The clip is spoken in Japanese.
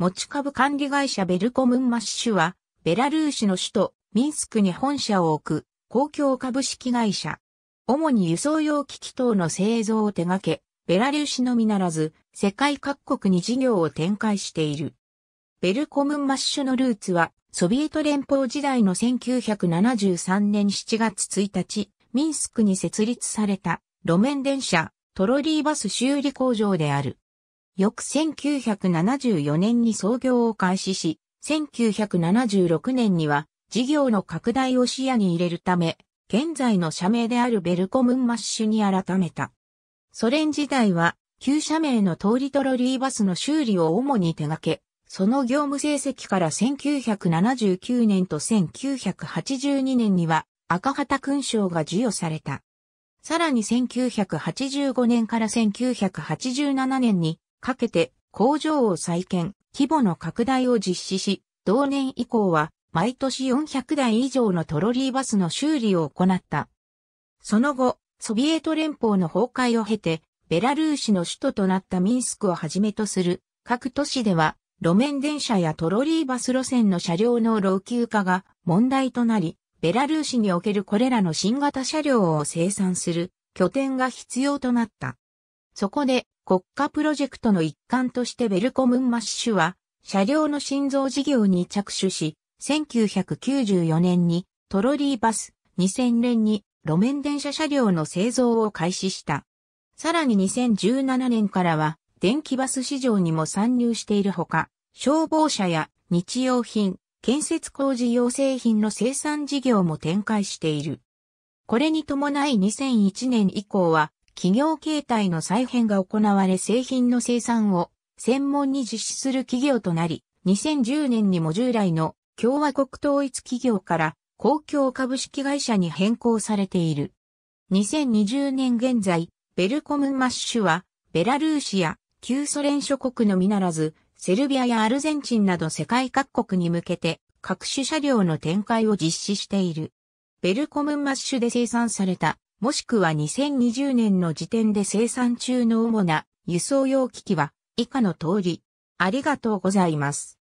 持ち株管理会社ベルコムンマッシュは、ベラルーシの首都ミンスクに本社を置く公共株式会社。主に輸送用機器等の製造を手掛け、ベラルーシのみならず、世界各国に事業を展開している。ベルコムンマッシュのルーツは、ソビエト連邦時代の1973年7月1日、ミンスクに設立された路面電車、トロリーバス修理工場である。翌1974年に創業を開始し、1976年には事業の拡大を視野に入れるため、現在の社名であるベルコムンマッシュに改めた。ソ連時代は、旧社名の通りトロリーバスの修理を主に手掛け、その業務成績から1979年と1982年には赤旗勲章が授与された。さらに1985年から1987年にかけて工場を再建、規模の拡大を実施し、同年以降は毎年400台以上のトロリーバスの修理を行った。その後、ソビエト連邦の崩壊を経て、ベラルーシの首都となったミンスクをはじめとする各都市では、路面電車やトロリーバス路線の車両の老朽化が問題となり、ベラルーシにおけるこれらの新型車両を生産する拠点が必要となった。そこで国家プロジェクトの一環としてベルコムンマッシュは、車両の心臓事業に着手し、1994年にトロリーバス、2000年に路面電車車両の製造を開始した。さらに2017年からは、電気バス市場にも参入しているほか、消防車や日用品、建設工事用製品の生産事業も展開している。これに伴い2001年以降は、企業形態の再編が行われ製品の生産を専門に実施する企業となり、2010年にも従来の共和国統一企業から公共株式会社に変更されている。2020年現在、ベルコムマッシュは、ベラルーシや旧ソ連諸国のみならず、セルビアやアルゼンチンなど世界各国に向けて各種車両の展開を実施している。ベルコムマッシュで生産されたもしくは2020年の時点で生産中の主な輸送用機器は以下の通り。ありがとうございます。